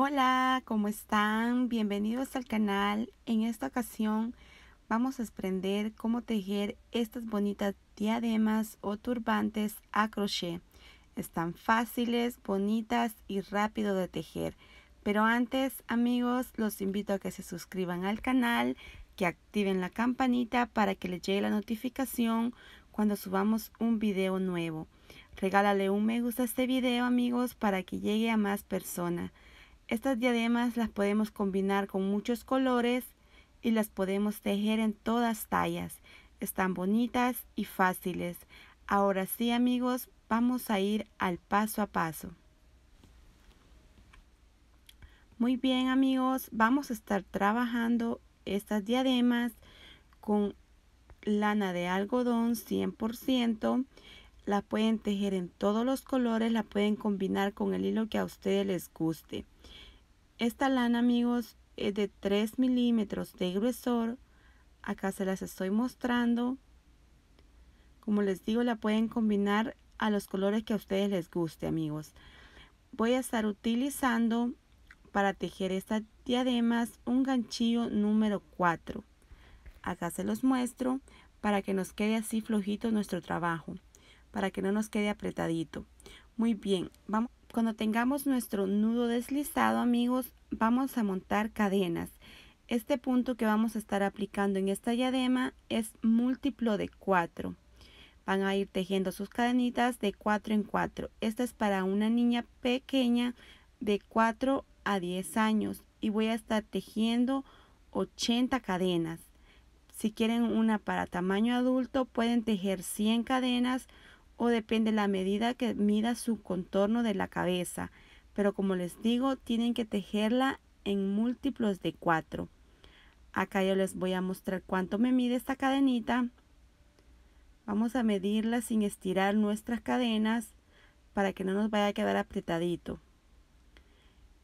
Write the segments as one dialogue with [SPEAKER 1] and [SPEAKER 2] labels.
[SPEAKER 1] Hola, ¿cómo están? Bienvenidos al canal. En esta ocasión vamos a aprender cómo tejer estas bonitas diademas o turbantes a crochet. Están fáciles, bonitas y rápido de tejer. Pero antes, amigos, los invito a que se suscriban al canal, que activen la campanita para que les llegue la notificación cuando subamos un video nuevo. Regálale un me gusta a este video, amigos, para que llegue a más personas. Estas diademas las podemos combinar con muchos colores y las podemos tejer en todas tallas. Están bonitas y fáciles. Ahora sí amigos, vamos a ir al paso a paso. Muy bien amigos, vamos a estar trabajando estas diademas con lana de algodón 100%. La pueden tejer en todos los colores, la pueden combinar con el hilo que a ustedes les guste. Esta lana, amigos, es de 3 milímetros de gruesor. Acá se las estoy mostrando. Como les digo, la pueden combinar a los colores que a ustedes les guste, amigos. Voy a estar utilizando para tejer estas diademas un ganchillo número 4. Acá se los muestro para que nos quede así flojito nuestro trabajo, para que no nos quede apretadito. Muy bien, vamos cuando tengamos nuestro nudo deslizado, amigos, vamos a montar cadenas. Este punto que vamos a estar aplicando en esta diadema es múltiplo de 4. Van a ir tejiendo sus cadenitas de 4 en 4. Esta es para una niña pequeña de 4 a 10 años y voy a estar tejiendo 80 cadenas. Si quieren una para tamaño adulto pueden tejer 100 cadenas o depende la medida que mida su contorno de la cabeza, pero como les digo, tienen que tejerla en múltiplos de 4. Acá yo les voy a mostrar cuánto me mide esta cadenita. Vamos a medirla sin estirar nuestras cadenas para que no nos vaya a quedar apretadito.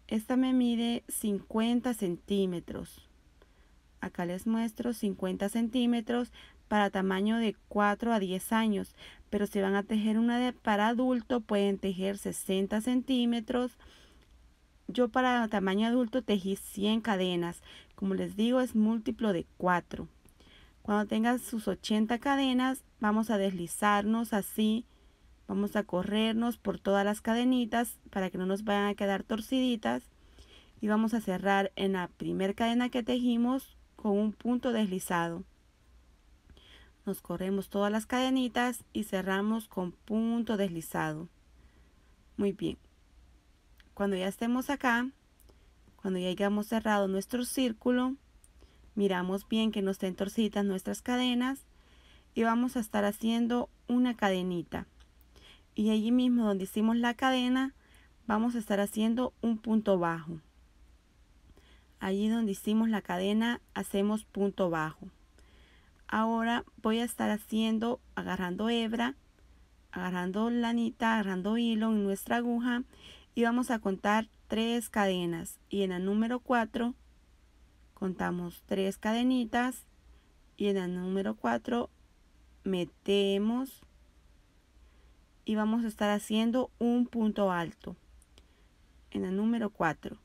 [SPEAKER 1] Esta me mide 50 centímetros. Acá les muestro 50 centímetros para tamaño de 4 a 10 años, pero si van a tejer una de, para adulto pueden tejer 60 centímetros. Yo para tamaño adulto tejí 100 cadenas. Como les digo, es múltiplo de 4. Cuando tengan sus 80 cadenas, vamos a deslizarnos así. Vamos a corrernos por todas las cadenitas para que no nos vayan a quedar torciditas. Y vamos a cerrar en la primera cadena que tejimos con un punto deslizado nos corremos todas las cadenitas y cerramos con punto deslizado. Muy bien. Cuando ya estemos acá, cuando ya hayamos cerrado nuestro círculo, miramos bien que no estén torcidas nuestras cadenas y vamos a estar haciendo una cadenita. Y allí mismo donde hicimos la cadena, vamos a estar haciendo un punto bajo. Allí donde hicimos la cadena, hacemos punto bajo ahora voy a estar haciendo agarrando hebra agarrando lanita agarrando hilo en nuestra aguja y vamos a contar tres cadenas y en la número 4 contamos tres cadenitas y en la número 4 metemos y vamos a estar haciendo un punto alto en la número 4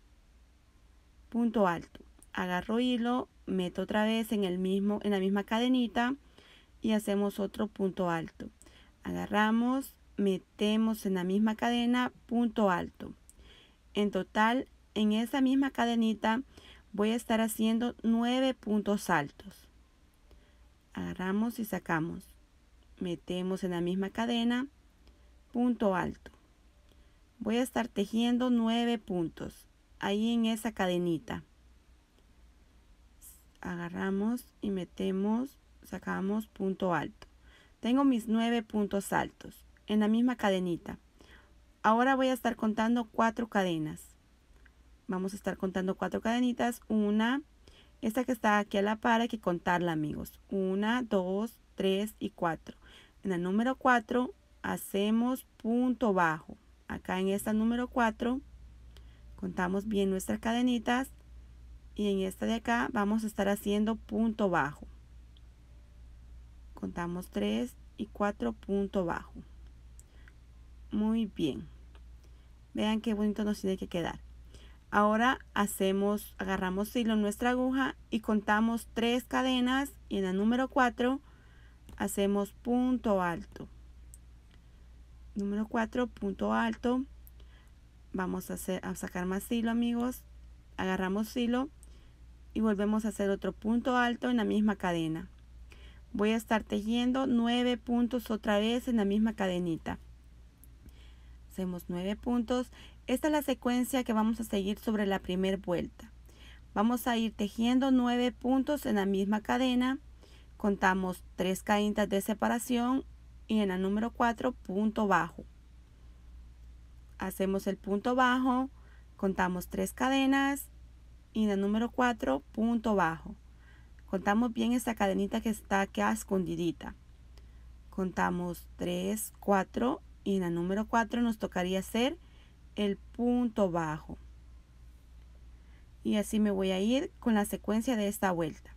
[SPEAKER 1] punto alto agarro hilo meto otra vez en, el mismo, en la misma cadenita y hacemos otro punto alto. Agarramos, metemos en la misma cadena, punto alto. En total, en esa misma cadenita voy a estar haciendo nueve puntos altos. Agarramos y sacamos. Metemos en la misma cadena, punto alto. Voy a estar tejiendo nueve puntos ahí en esa cadenita agarramos y metemos, sacamos punto alto. Tengo mis nueve puntos altos en la misma cadenita. Ahora voy a estar contando cuatro cadenas. Vamos a estar contando cuatro cadenitas. Una, esta que está aquí a la par hay que contarla amigos. Una, dos, tres y cuatro. En el número cuatro hacemos punto bajo. Acá en esta número cuatro contamos bien nuestras cadenitas y en esta de acá vamos a estar haciendo punto bajo. Contamos 3 y 4 punto bajo. Muy bien. Vean qué bonito nos tiene que quedar. Ahora hacemos, agarramos hilo en nuestra aguja y contamos 3 cadenas y en la número 4 hacemos punto alto. Número 4, punto alto. Vamos a, hacer, a sacar más hilo amigos. Agarramos hilo y volvemos a hacer otro punto alto en la misma cadena. Voy a estar tejiendo nueve puntos otra vez en la misma cadenita. Hacemos nueve puntos. Esta es la secuencia que vamos a seguir sobre la primera vuelta. Vamos a ir tejiendo nueve puntos en la misma cadena. Contamos tres cadenas de separación y en la número 4 punto bajo. Hacemos el punto bajo, contamos tres cadenas y en número 4, punto bajo. Contamos bien esta cadenita que está acá escondidita. Contamos 3, 4 y en el número 4 nos tocaría hacer el punto bajo. Y así me voy a ir con la secuencia de esta vuelta.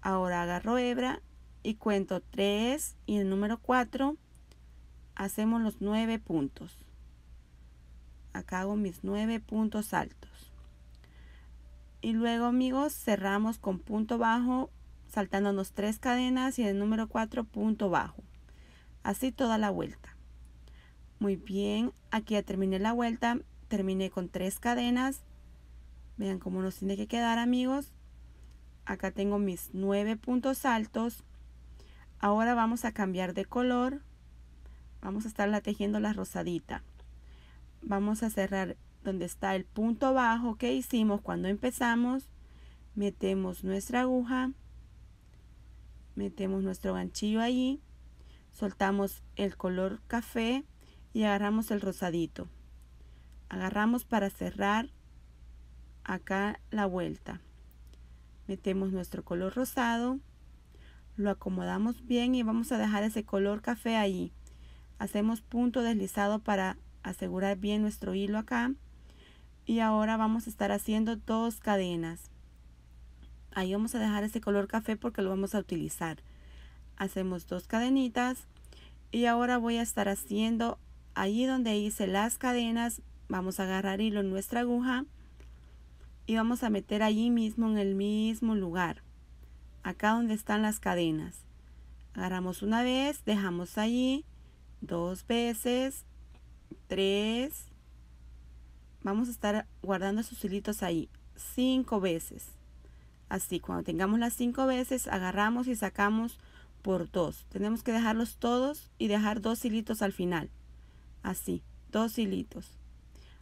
[SPEAKER 1] Ahora agarro hebra y cuento 3 y el número 4 hacemos los 9 puntos. Acá hago mis 9 puntos altos. Y luego amigos cerramos con punto bajo saltándonos tres cadenas y el número 4 punto bajo. Así toda la vuelta. Muy bien, aquí ya terminé la vuelta, terminé con tres cadenas. Vean cómo nos tiene que quedar amigos. Acá tengo mis nueve puntos altos. Ahora vamos a cambiar de color. Vamos a la tejiendo la rosadita. Vamos a cerrar donde está el punto bajo que hicimos cuando empezamos, metemos nuestra aguja, metemos nuestro ganchillo allí, soltamos el color café y agarramos el rosadito. Agarramos para cerrar acá la vuelta. Metemos nuestro color rosado, lo acomodamos bien y vamos a dejar ese color café allí. Hacemos punto deslizado para asegurar bien nuestro hilo acá y ahora vamos a estar haciendo dos cadenas ahí vamos a dejar ese color café porque lo vamos a utilizar hacemos dos cadenitas y ahora voy a estar haciendo allí donde hice las cadenas vamos a agarrar hilo en nuestra aguja y vamos a meter allí mismo en el mismo lugar acá donde están las cadenas agarramos una vez dejamos allí dos veces tres vamos a estar guardando sus hilitos ahí cinco veces. Así, cuando tengamos las cinco veces, agarramos y sacamos por dos. Tenemos que dejarlos todos y dejar dos hilitos al final. Así, dos hilitos.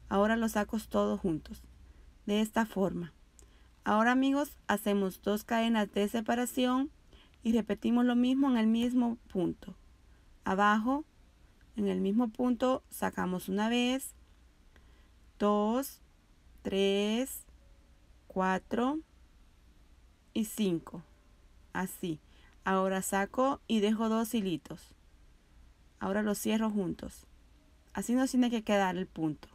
[SPEAKER 1] Ahora los sacos todos juntos. De esta forma. Ahora amigos, hacemos dos cadenas de separación y repetimos lo mismo en el mismo punto. Abajo, en el mismo punto, sacamos una vez 2, 3, 4 y 5. Así. Ahora saco y dejo dos hilitos. Ahora los cierro juntos. Así nos tiene que quedar el punto.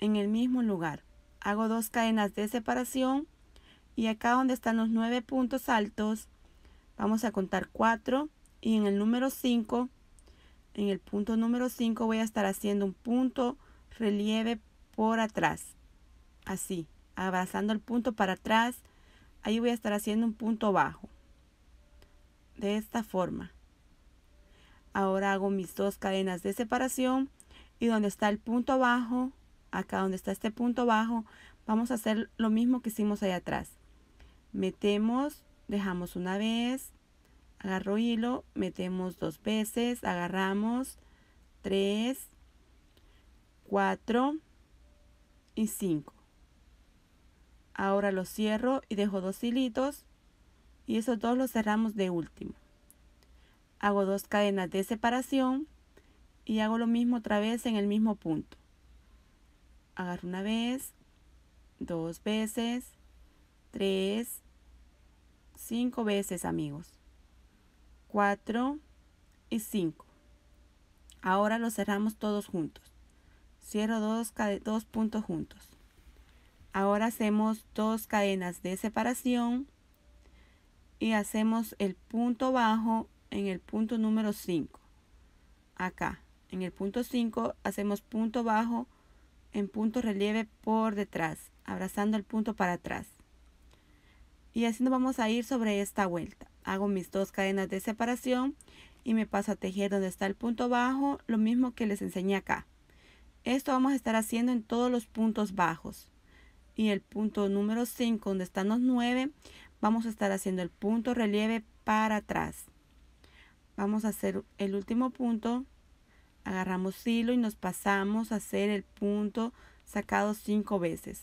[SPEAKER 1] En el mismo lugar. Hago dos cadenas de separación. Y acá donde están los nueve puntos altos, vamos a contar 4. Y en el número 5, en el punto número 5 voy a estar haciendo un punto relieve por atrás, así, abrazando el punto para atrás, ahí voy a estar haciendo un punto bajo, de esta forma. Ahora hago mis dos cadenas de separación y donde está el punto bajo, acá donde está este punto bajo, vamos a hacer lo mismo que hicimos ahí atrás. Metemos, dejamos una vez, agarro hilo, metemos dos veces, agarramos, tres, 4 y 5. Ahora lo cierro y dejo dos hilitos y esos dos los cerramos de último. Hago dos cadenas de separación y hago lo mismo otra vez en el mismo punto. Agarro una vez, dos veces, tres, cinco veces amigos. 4 y 5. Ahora los cerramos todos juntos. Cierro dos, dos puntos juntos. Ahora hacemos dos cadenas de separación y hacemos el punto bajo en el punto número 5. Acá, en el punto 5 hacemos punto bajo en punto relieve por detrás, abrazando el punto para atrás. Y así nos vamos a ir sobre esta vuelta. Hago mis dos cadenas de separación y me paso a tejer donde está el punto bajo, lo mismo que les enseñé acá. Esto vamos a estar haciendo en todos los puntos bajos. Y el punto número 5, donde están los 9, vamos a estar haciendo el punto relieve para atrás. Vamos a hacer el último punto, agarramos hilo y nos pasamos a hacer el punto sacado 5 veces.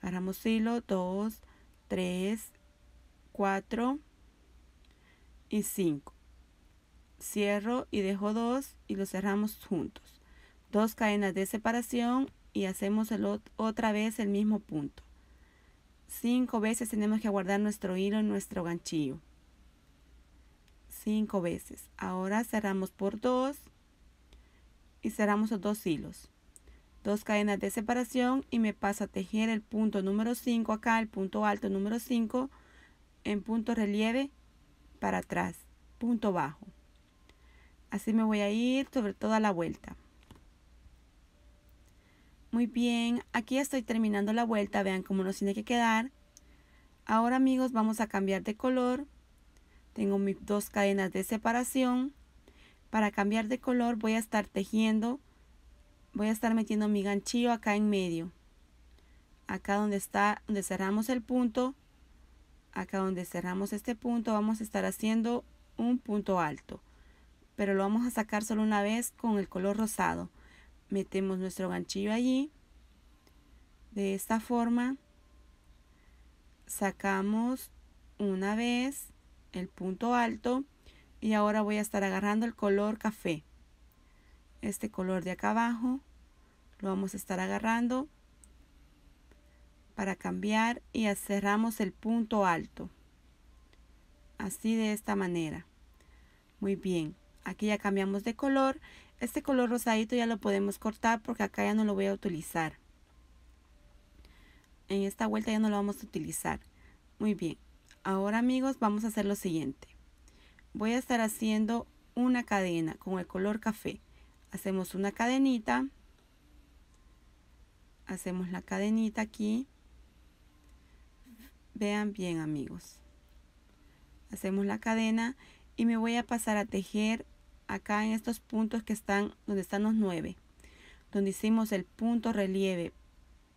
[SPEAKER 1] Agarramos hilo 2, 3, 4 y 5. Cierro y dejo 2 y lo cerramos juntos dos cadenas de separación y hacemos el, otra vez el mismo punto. Cinco veces tenemos que guardar nuestro hilo en nuestro ganchillo. Cinco veces. Ahora cerramos por dos y cerramos los dos hilos. Dos cadenas de separación y me paso a tejer el punto número 5 acá, el punto alto número 5 en punto relieve para atrás, punto bajo. Así me voy a ir sobre toda la vuelta. Muy bien, aquí estoy terminando la vuelta, vean cómo nos tiene que quedar. Ahora amigos vamos a cambiar de color. Tengo mis dos cadenas de separación. Para cambiar de color voy a estar tejiendo, voy a estar metiendo mi ganchillo acá en medio. Acá donde está, donde cerramos el punto, acá donde cerramos este punto vamos a estar haciendo un punto alto. Pero lo vamos a sacar solo una vez con el color rosado metemos nuestro ganchillo allí. De esta forma, sacamos una vez el punto alto y ahora voy a estar agarrando el color café. Este color de acá abajo lo vamos a estar agarrando para cambiar y cerramos el punto alto. Así de esta manera. Muy bien, aquí ya cambiamos de color este color rosadito ya lo podemos cortar porque acá ya no lo voy a utilizar. En esta vuelta ya no lo vamos a utilizar. Muy bien. Ahora amigos vamos a hacer lo siguiente. Voy a estar haciendo una cadena con el color café. Hacemos una cadenita. Hacemos la cadenita aquí. Vean bien amigos. Hacemos la cadena y me voy a pasar a tejer acá en estos puntos que están donde están los nueve, donde hicimos el punto relieve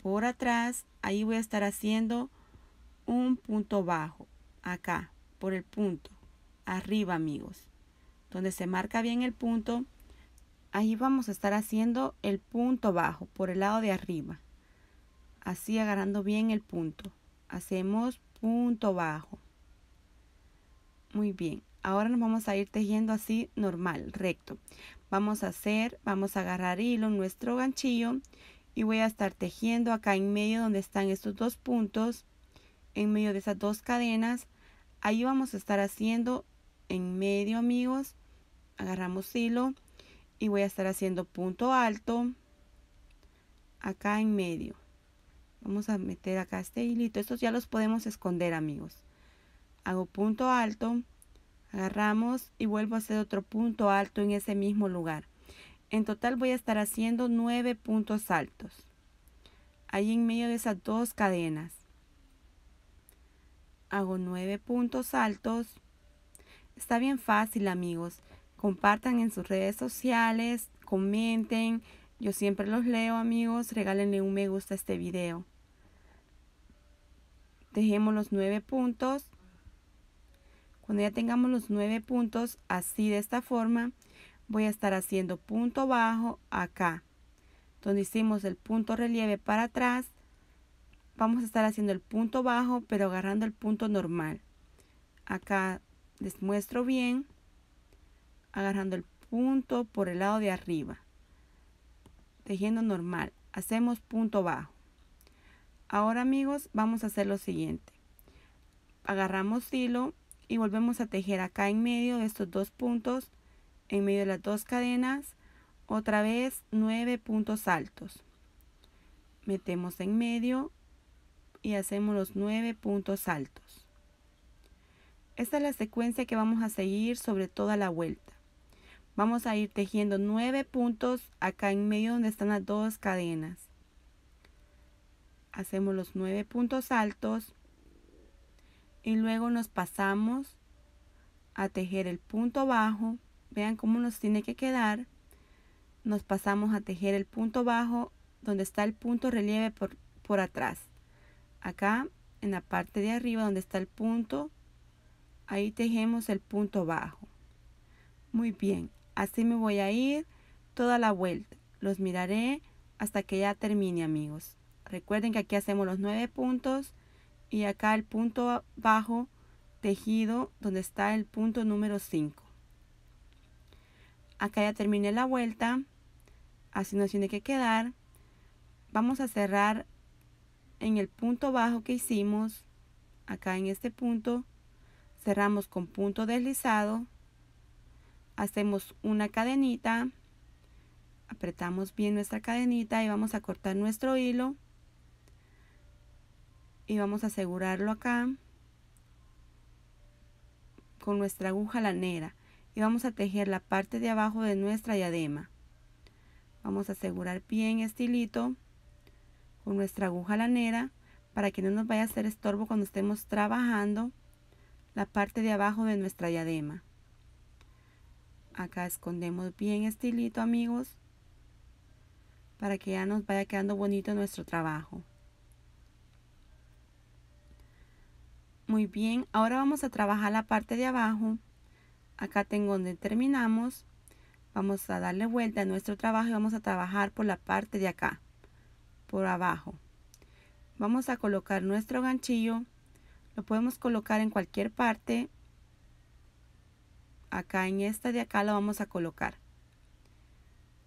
[SPEAKER 1] por atrás, ahí voy a estar haciendo un punto bajo, acá, por el punto, arriba amigos, donde se marca bien el punto, ahí vamos a estar haciendo el punto bajo, por el lado de arriba, así agarrando bien el punto, hacemos punto bajo, muy bien, Ahora nos vamos a ir tejiendo así normal, recto. Vamos a hacer, vamos a agarrar hilo nuestro ganchillo y voy a estar tejiendo acá en medio donde están estos dos puntos, en medio de esas dos cadenas. Ahí vamos a estar haciendo en medio amigos, agarramos hilo y voy a estar haciendo punto alto acá en medio. Vamos a meter acá este hilito, estos ya los podemos esconder amigos. Hago punto alto. Agarramos y vuelvo a hacer otro punto alto en ese mismo lugar. En total voy a estar haciendo nueve puntos altos. Ahí en medio de esas dos cadenas. Hago nueve puntos altos. Está bien fácil amigos. Compartan en sus redes sociales, comenten. Yo siempre los leo amigos. Regálenle un me gusta a este video. Dejemos los nueve puntos cuando ya tengamos los nueve puntos así de esta forma, voy a estar haciendo punto bajo acá. Donde hicimos el punto relieve para atrás, vamos a estar haciendo el punto bajo, pero agarrando el punto normal. Acá les muestro bien, agarrando el punto por el lado de arriba. Tejiendo normal, hacemos punto bajo. Ahora amigos, vamos a hacer lo siguiente. Agarramos hilo y volvemos a tejer acá en medio de estos dos puntos, en medio de las dos cadenas, otra vez nueve puntos altos. Metemos en medio y hacemos los nueve puntos altos. Esta es la secuencia que vamos a seguir sobre toda la vuelta. Vamos a ir tejiendo nueve puntos acá en medio donde están las dos cadenas. Hacemos los nueve puntos altos y luego nos pasamos a tejer el punto bajo. Vean cómo nos tiene que quedar. Nos pasamos a tejer el punto bajo donde está el punto relieve por, atrás. Acá en la parte de arriba donde está el punto, ahí tejemos el punto bajo. Muy bien, así me voy a ir toda la vuelta. Los miraré hasta que ya termine amigos. Recuerden que aquí hacemos los nueve puntos y acá el punto bajo tejido donde está el punto número 5. Acá ya terminé la vuelta, así nos tiene que quedar. Vamos a cerrar en el punto bajo que hicimos, acá en este punto, cerramos con punto deslizado, hacemos una cadenita, apretamos bien nuestra cadenita y vamos a cortar nuestro hilo y vamos a asegurarlo acá con nuestra aguja lanera y vamos a tejer la parte de abajo de nuestra diadema vamos a asegurar bien estilito con nuestra aguja lanera para que no nos vaya a hacer estorbo cuando estemos trabajando la parte de abajo de nuestra diadema acá escondemos bien estilito amigos para que ya nos vaya quedando bonito nuestro trabajo Muy bien, ahora vamos a trabajar la parte de abajo. Acá tengo donde terminamos. Vamos a darle vuelta a nuestro trabajo y vamos a trabajar por la parte de acá, por abajo. Vamos a colocar nuestro ganchillo. Lo podemos colocar en cualquier parte. Acá en esta de acá lo vamos a colocar.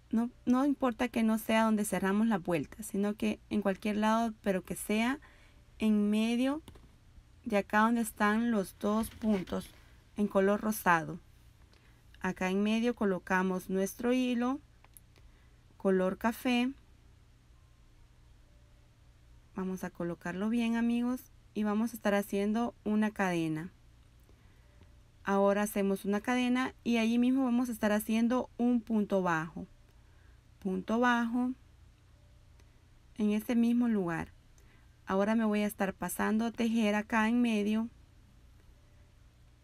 [SPEAKER 1] No, no, importa que no sea donde cerramos la vuelta, sino que en cualquier lado, pero que sea en medio de acá donde están los dos puntos en color rosado. Acá en medio colocamos nuestro hilo color café. Vamos a colocarlo bien amigos y vamos a estar haciendo una cadena. Ahora hacemos una cadena y allí mismo vamos a estar haciendo un punto bajo. Punto bajo en ese mismo lugar. Ahora me voy a estar pasando a tejer acá en medio,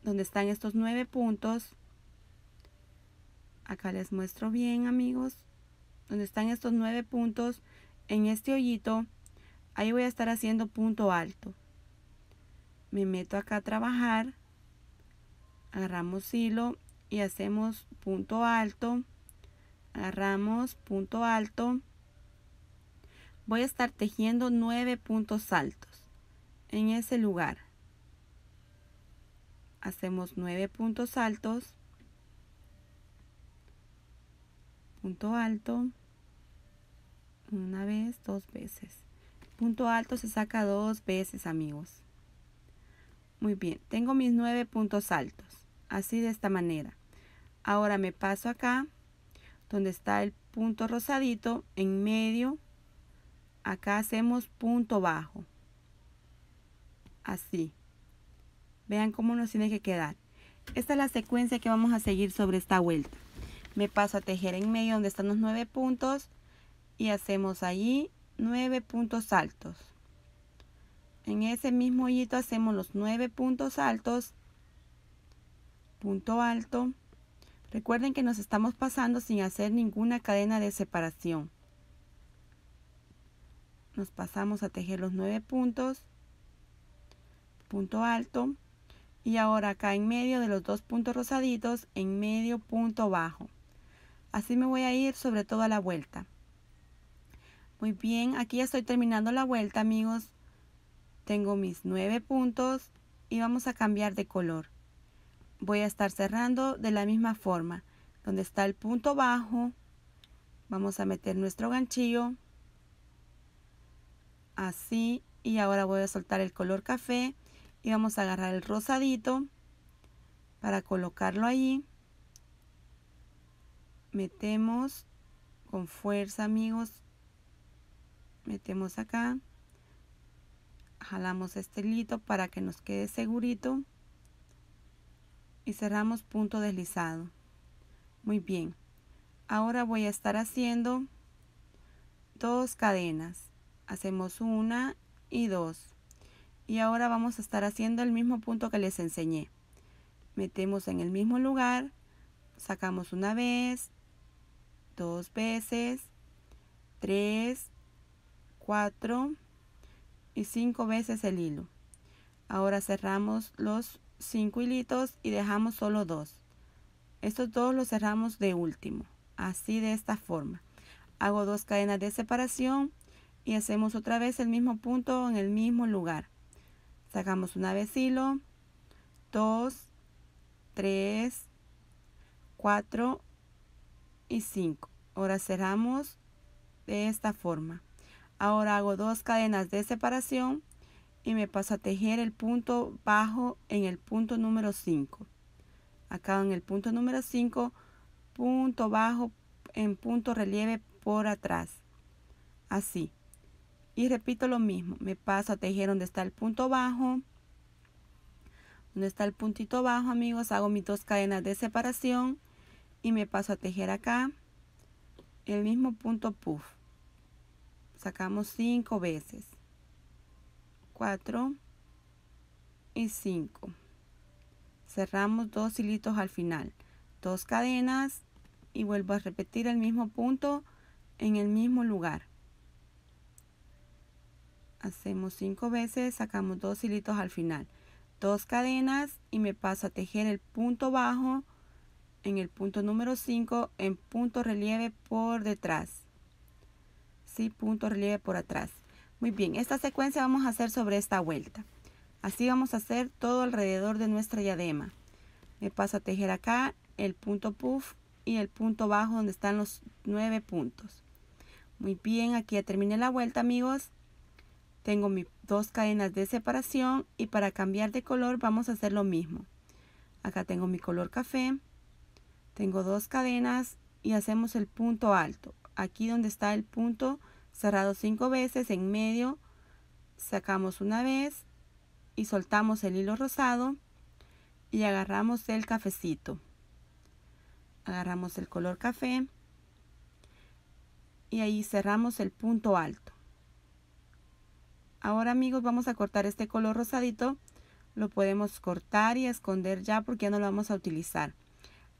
[SPEAKER 1] donde están estos nueve puntos. Acá les muestro bien, amigos, donde están estos nueve puntos en este hoyito. Ahí voy a estar haciendo punto alto. Me meto acá a trabajar, agarramos hilo y hacemos punto alto, agarramos punto alto, voy a estar tejiendo nueve puntos altos en ese lugar hacemos nueve puntos altos punto alto una vez dos veces punto alto se saca dos veces amigos muy bien tengo mis nueve puntos altos así de esta manera ahora me paso acá donde está el punto rosadito en medio acá hacemos punto bajo. Así. Vean cómo nos tiene que quedar. Esta es la secuencia que vamos a seguir sobre esta vuelta. Me paso a tejer en medio donde están los nueve puntos y hacemos allí nueve puntos altos. En ese mismo hoyito hacemos los nueve puntos altos, punto alto. Recuerden que nos estamos pasando sin hacer ninguna cadena de separación nos pasamos a tejer los nueve puntos, punto alto y ahora acá en medio de los dos puntos rosaditos, en medio punto bajo. Así me voy a ir sobre toda la vuelta. Muy bien, aquí ya estoy terminando la vuelta amigos. Tengo mis nueve puntos y vamos a cambiar de color. Voy a estar cerrando de la misma forma. Donde está el punto bajo, vamos a meter nuestro ganchillo así y ahora voy a soltar el color café y vamos a agarrar el rosadito para colocarlo allí metemos con fuerza amigos metemos acá jalamos este hilito para que nos quede segurito y cerramos punto deslizado muy bien ahora voy a estar haciendo dos cadenas hacemos una y dos y ahora vamos a estar haciendo el mismo punto que les enseñé metemos en el mismo lugar sacamos una vez dos veces tres cuatro y cinco veces el hilo ahora cerramos los cinco hilitos y dejamos solo dos estos dos los cerramos de último así de esta forma hago dos cadenas de separación y hacemos otra vez el mismo punto en el mismo lugar. Sacamos una vez hilo, 2, 3, 4 y 5. Ahora cerramos de esta forma. Ahora hago dos cadenas de separación y me paso a tejer el punto bajo en el punto número 5. Acá en el punto número 5, punto bajo en punto relieve por atrás. Así. Y repito lo mismo, me paso a tejer donde está el punto bajo, donde está el puntito bajo amigos, hago mis dos cadenas de separación y me paso a tejer acá el mismo punto puff. Sacamos cinco veces. 4 y 5. Cerramos dos hilitos al final. Dos cadenas y vuelvo a repetir el mismo punto en el mismo lugar hacemos cinco veces, sacamos dos hilitos al final, dos cadenas y me paso a tejer el punto bajo en el punto número 5 en punto relieve por detrás. Sí, punto relieve por atrás. Muy bien, esta secuencia vamos a hacer sobre esta vuelta. Así vamos a hacer todo alrededor de nuestra diadema. Me paso a tejer acá el punto puff y el punto bajo donde están los nueve puntos. Muy bien, aquí ya terminé la vuelta amigos. Tengo mis dos cadenas de separación y para cambiar de color vamos a hacer lo mismo. Acá tengo mi color café, tengo dos cadenas y hacemos el punto alto. Aquí donde está el punto cerrado cinco veces, en medio sacamos una vez y soltamos el hilo rosado y agarramos el cafecito. Agarramos el color café y ahí cerramos el punto alto. Ahora amigos vamos a cortar este color rosadito. Lo podemos cortar y esconder ya porque ya no lo vamos a utilizar.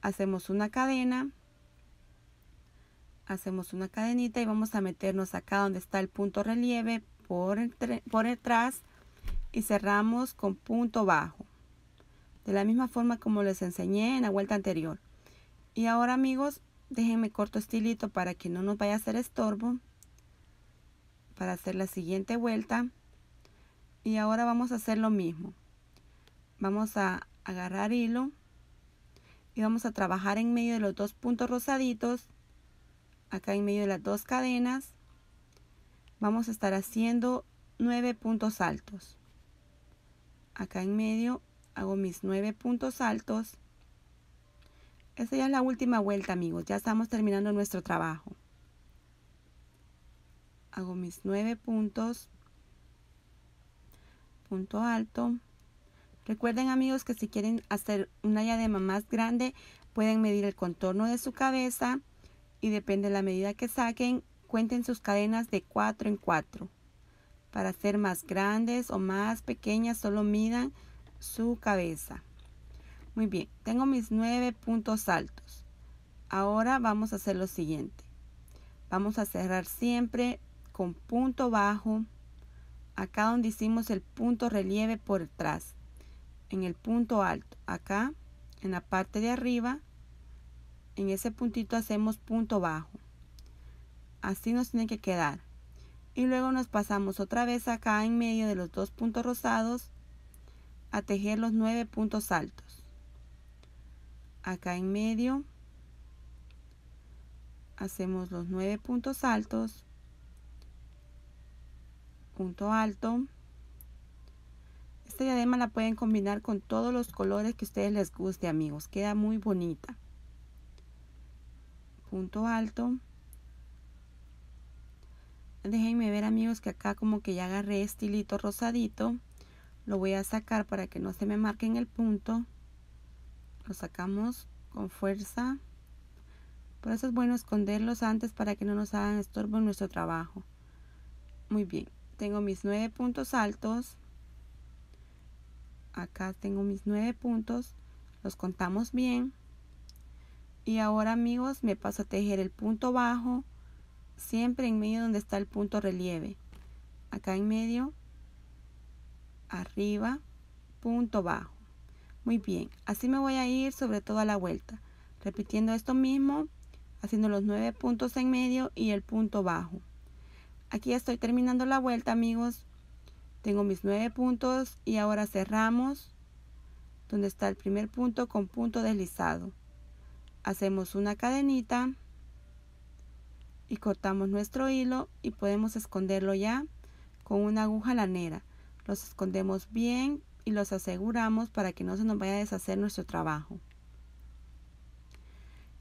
[SPEAKER 1] Hacemos una cadena. Hacemos una cadenita y vamos a meternos acá donde está el punto relieve por, por detrás y cerramos con punto bajo. De la misma forma como les enseñé en la vuelta anterior. Y ahora amigos, déjenme corto estilito para que no nos vaya a hacer estorbo para hacer la siguiente vuelta y ahora vamos a hacer lo mismo vamos a agarrar hilo y vamos a trabajar en medio de los dos puntos rosaditos acá en medio de las dos cadenas vamos a estar haciendo nueve puntos altos acá en medio hago mis nueve puntos altos esa ya es la última vuelta amigos ya estamos terminando nuestro trabajo hago mis nueve puntos, punto alto. Recuerden amigos que si quieren hacer una diadema más grande, pueden medir el contorno de su cabeza y depende de la medida que saquen, cuenten sus cadenas de 4 en 4. Para hacer más grandes o más pequeñas, solo midan su cabeza. Muy bien, tengo mis nueve puntos altos. Ahora vamos a hacer lo siguiente. Vamos a cerrar siempre con punto bajo acá donde hicimos el punto relieve por detrás en el punto alto acá en la parte de arriba en ese puntito hacemos punto bajo así nos tiene que quedar y luego nos pasamos otra vez acá en medio de los dos puntos rosados a tejer los nueve puntos altos acá en medio hacemos los nueve puntos altos punto alto. Esta diadema la pueden combinar con todos los colores que ustedes les guste, amigos. Queda muy bonita. Punto alto. Déjenme ver, amigos, que acá como que ya agarré estilito rosadito. Lo voy a sacar para que no se me marque en el punto. Lo sacamos con fuerza. Por eso es bueno esconderlos antes para que no nos hagan estorbo en nuestro trabajo. Muy bien tengo mis nueve puntos altos. Acá tengo mis nueve puntos. Los contamos bien. Y ahora amigos me paso a tejer el punto bajo. Siempre en medio donde está el punto relieve. Acá en medio. Arriba. Punto bajo. Muy bien. Así me voy a ir sobre toda la vuelta. Repitiendo esto mismo. Haciendo los nueve puntos en medio y el punto bajo. Aquí estoy terminando la vuelta, amigos. Tengo mis nueve puntos y ahora cerramos donde está el primer punto con punto deslizado. Hacemos una cadenita y cortamos nuestro hilo y podemos esconderlo ya con una aguja lanera. Los escondemos bien y los aseguramos para que no se nos vaya a deshacer nuestro trabajo.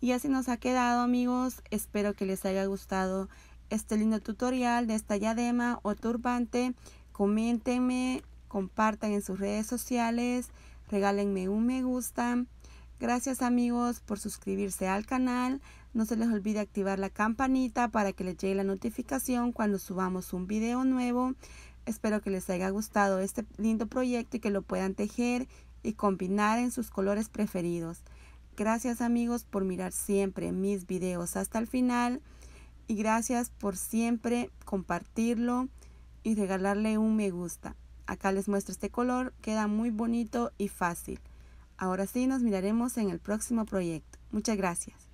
[SPEAKER 1] Y así nos ha quedado amigos, espero que les haya gustado este lindo tutorial de esta diadema o turbante. Coméntenme, compartan en sus redes sociales, regálenme un me gusta. Gracias amigos por suscribirse al canal. No se les olvide activar la campanita para que les llegue la notificación cuando subamos un video nuevo. Espero que les haya gustado este lindo proyecto y que lo puedan tejer y combinar en sus colores preferidos. Gracias amigos por mirar siempre mis videos hasta el final y gracias por siempre compartirlo y regalarle un me gusta. Acá les muestro este color, queda muy bonito y fácil. Ahora sí, nos miraremos en el próximo proyecto. Muchas gracias.